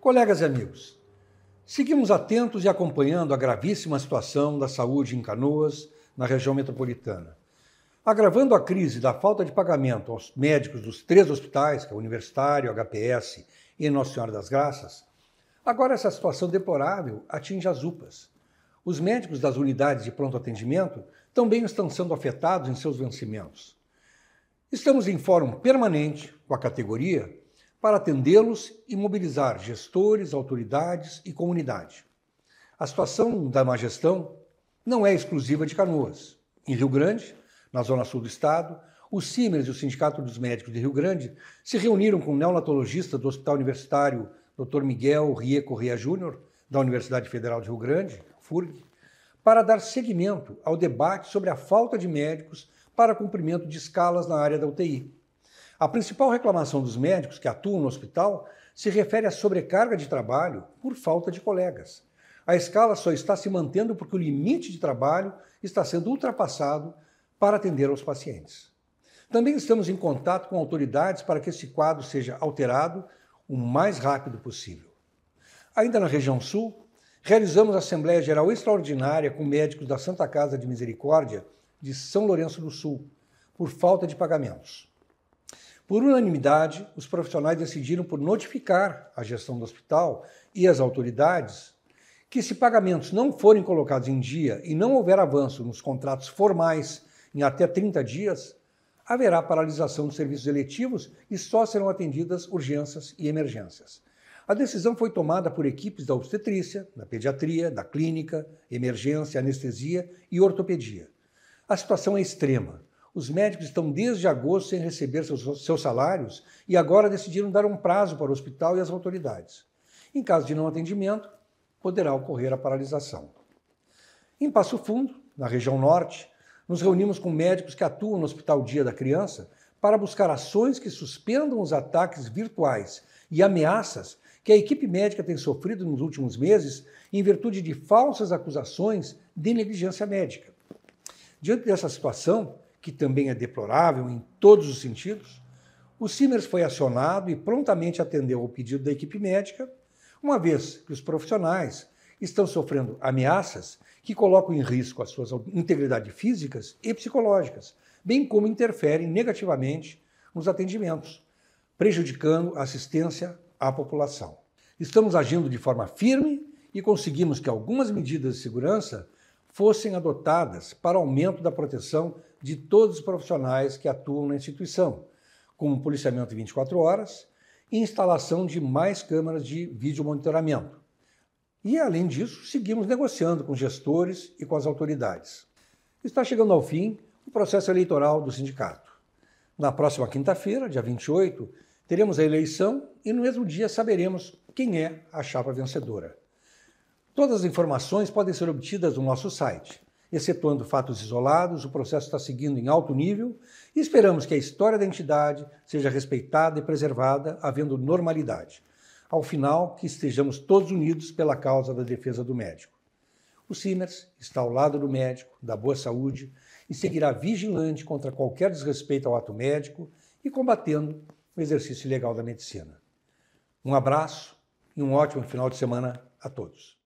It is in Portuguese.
Colegas e amigos, seguimos atentos e acompanhando a gravíssima situação da saúde em Canoas, na região metropolitana. Agravando a crise da falta de pagamento aos médicos dos três hospitais, que é o Universitário, HPS e Nossa Senhora das Graças, agora essa situação deplorável atinge as UPAs. Os médicos das unidades de pronto atendimento também estão sendo afetados em seus vencimentos. Estamos em fórum permanente com a categoria para atendê-los e mobilizar gestores, autoridades e comunidade. A situação da má gestão não é exclusiva de Canoas. Em Rio Grande, na zona sul do estado, o CIMERS e o Sindicato dos Médicos de Rio Grande se reuniram com o neonatologista do Hospital Universitário Dr. Miguel Rie Correa Júnior, da Universidade Federal de Rio Grande, FURG, para dar seguimento ao debate sobre a falta de médicos para cumprimento de escalas na área da UTI. A principal reclamação dos médicos que atuam no hospital se refere à sobrecarga de trabalho por falta de colegas. A escala só está se mantendo porque o limite de trabalho está sendo ultrapassado para atender aos pacientes. Também estamos em contato com autoridades para que esse quadro seja alterado o mais rápido possível. Ainda na região sul, realizamos Assembleia Geral Extraordinária com médicos da Santa Casa de Misericórdia de São Lourenço do Sul, por falta de pagamentos. Por unanimidade, os profissionais decidiram por notificar a gestão do hospital e as autoridades que, se pagamentos não forem colocados em dia e não houver avanço nos contratos formais em até 30 dias, haverá paralisação dos serviços eletivos e só serão atendidas urgências e emergências. A decisão foi tomada por equipes da obstetrícia, da pediatria, da clínica, emergência, anestesia e ortopedia. A situação é extrema os médicos estão desde agosto sem receber seus, seus salários e agora decidiram dar um prazo para o hospital e as autoridades. Em caso de não atendimento, poderá ocorrer a paralisação. Em Passo Fundo, na região norte, nos reunimos com médicos que atuam no Hospital Dia da Criança para buscar ações que suspendam os ataques virtuais e ameaças que a equipe médica tem sofrido nos últimos meses em virtude de falsas acusações de negligência médica. Diante dessa situação, que também é deplorável em todos os sentidos, o Simers foi acionado e prontamente atendeu ao pedido da equipe médica, uma vez que os profissionais estão sofrendo ameaças que colocam em risco as suas integridade físicas e psicológicas, bem como interferem negativamente nos atendimentos, prejudicando a assistência à população. Estamos agindo de forma firme e conseguimos que algumas medidas de segurança fossem adotadas para aumento da proteção de todos os profissionais que atuam na instituição, como policiamento 24 horas e instalação de mais câmeras de vídeo monitoramento. E, além disso, seguimos negociando com gestores e com as autoridades. Está chegando ao fim o processo eleitoral do sindicato. Na próxima quinta-feira, dia 28, teremos a eleição e no mesmo dia saberemos quem é a chapa vencedora. Todas as informações podem ser obtidas no nosso site Excetuando fatos isolados, o processo está seguindo em alto nível e esperamos que a história da entidade seja respeitada e preservada, havendo normalidade. Ao final, que estejamos todos unidos pela causa da defesa do médico. O Simers está ao lado do médico, da boa saúde e seguirá vigilante contra qualquer desrespeito ao ato médico e combatendo o exercício ilegal da medicina. Um abraço e um ótimo final de semana a todos.